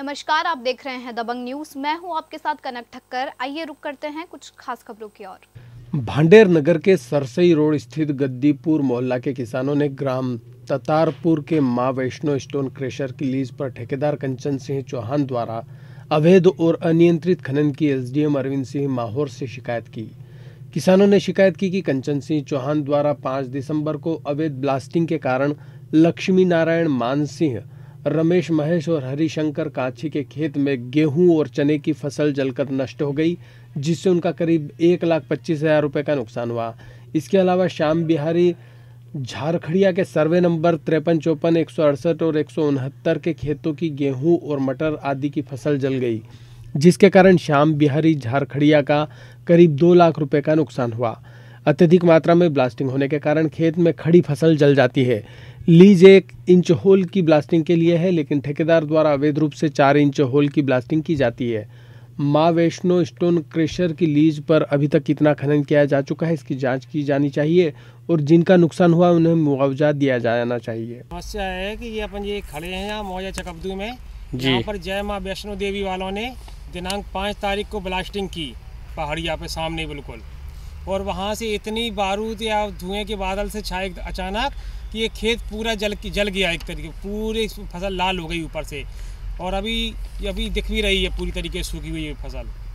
नमस्कार आप देख रहे हैं दबंग न्यूज मैं हूं आपके साथ कनक ठक्कर आइए रुक करते हैं कुछ खास खबरों की ओर भांडेर नगर के सरसई रोड स्थित गद्दीपुर मोहल्ला के किसानों ने ग्राम ततारपुर के माँ वैष्णो स्टोन क्रेशर की लीज पर ठेकेदार कंचन सिंह चौहान द्वारा अवैध और अनियंत्रित खनन की एसडीएम अरविंद सिंह माहौर से शिकायत की किसानों ने शिकायत की कि कंचन सिंह चौहान द्वारा 5 दिसंबर को अवैध ब्लास्टिंग के कारण लक्ष्मी नारायण मान सिंह रमेश महेश और हरिशंकर काछी के खेत में गेहूं और चने की फसल जलकर नष्ट हो गई जिससे उनका करीब एक लाख पच्चीस हजार रुपये का नुकसान हुआ इसके अलावा श्याम बिहारी झारखड़िया के सर्वे नंबर तिरपन चौपन एक सौ अड़सठ और एक सौ उनहत्तर के खेतों की गेहूं और मटर आदि की फसल जल गई जिसके कारण श्याम बिहारी झारखड़िया का करीब दो लाख रुपये का नुकसान हुआ अत्यधिक मात्रा में ब्लास्टिंग होने के कारण खेत में खड़ी फसल जल जाती है लीज एक इंच होल की ब्लास्टिंग के लिए है लेकिन ठेकेदार द्वारा अवैध रूप से चार इंच होल की ब्लास्टिंग की जाती है माँ वैष्णो स्टोन क्रेशर की लीज पर अभी तक कितना खनन किया जा चुका है इसकी जांच की जानी चाहिए और जिनका नुकसान हुआ उन्हें मुआवजा दिया जाना चाहिए समस्या है कि ये अपन ये खड़े हैं यहाँ मौजा चकबदू में जहाँ पर जय माँ वैष्णो देवी वालों ने दिनांक पाँच तारीख को ब्लास्टिंग की पहाड़िया पे सामने बिल्कुल और वहाँ से इतनी बारूद या धुएं के बादल से छाए अचानक कि ये खेत पूरा जल जल गया एक तरीके पूरी फसल लाल हो गई ऊपर से और अभी अभी दिख भी रही है पूरी तरीके से सूखी हुई फसल